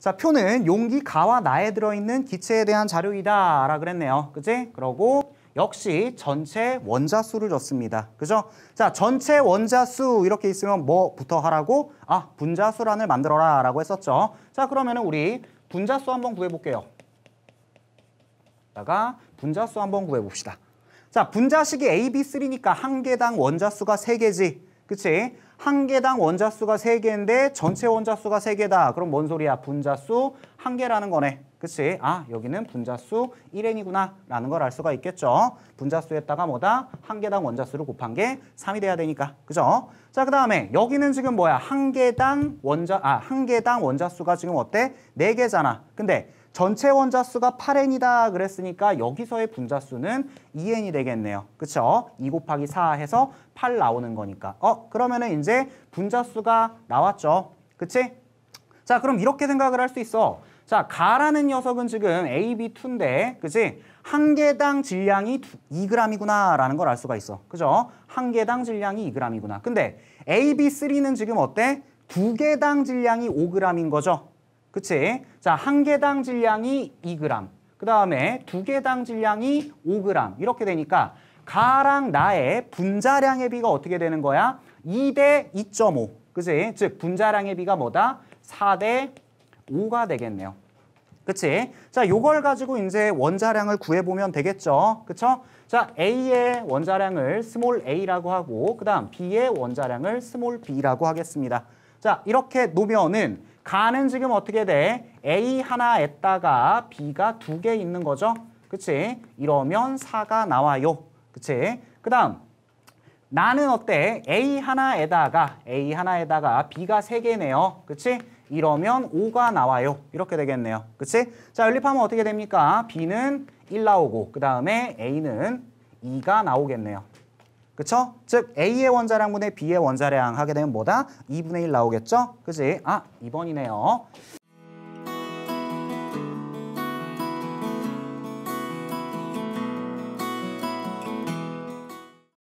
자, 표는 용기 가와 나에 들어있는 기체에 대한 자료이다 라 그랬네요. 그치 그러고 역시 전체 원자수를 줬습니다. 그죠? 자, 전체 원자수 이렇게 있으면 뭐부터 하라고? 아, 분자수란을 만들어라 라고 했었죠. 자, 그러면 은 우리 분자수 한번 구해볼게요. 다가 분자수 한번 구해봅시다. 자, 분자식이 A, B, 3니까 한 개당 원자수가 3개지 그치? 한 개당 원자수가 세개인데 전체 원자수가 세개다 그럼 뭔 소리야? 분자수 한개라는 거네. 그치? 아, 여기는 분자수 일행이구나 라는 걸 알 수가 있겠죠. 분자수에다가 뭐다? 한 개당 원자수를 곱한 게삼이 돼야 되니까. 그죠? 자, 그 다음에 여기는 지금 뭐야? 한 개당 원자, 아, 한 개당 원자수가 지금 어때? 네개잖아 근데 전체 원자수가 8n이다 그랬으니까 여기서의 분자수는 2n이 되겠네요. 그쵸? 2 곱하기 4 해서 8 나오는 거니까. 어, 그러면은 이제 분자수가 나왔죠. 그치? 자, 그럼 이렇게 생각을 할 수 있어. 자, 가라는 녀석은 지금 AB2인데, 그치? 한 개당 질량이 2g이구나 라는 걸 알 수가 있어. 그죠? 한 개당 질량이 2g이구나. 근데 AB3는 지금 어때? 두 개당 질량이 5g인 거죠. 그치? 자, 한 개당 질량이 2g, 그 다음에 두 개당 질량이 5g 이렇게 되니까 가랑 나의 분자량의 비가 어떻게 되는 거야? 2대 2.5, 그치? 즉, 분자량의 비가 뭐다? 4대 5가 되겠네요. 그치? 자, 요걸 가지고 이제 원자량을 구해보면 되겠죠. 그쵸? 자, A의 원자량을 스몰 A라고 하고, 그 다음 B의 원자량을 스몰 B라고 하겠습니다. 자, 이렇게 놓으면은 가는 지금 어떻게 돼? A 하나에다가 B가 두 개 있는 거죠. 그치? 이러면 4가 나와요. 그치? 그 다음 나는 어때? A 하나에다가 A 하나에다가 B가 세개네요 그치? 이러면 5가 나와요. 이렇게 되겠네요. 그치? 자, 연립하면 어떻게 됩니까? B는 1 나오고 그 다음에 A는 2가 나오겠네요. 그렇죠즉 A의 원자량분의 B의 원자량 하게 되면 뭐다? 2분의 1 나오겠죠? 그지? 아 2번이네요.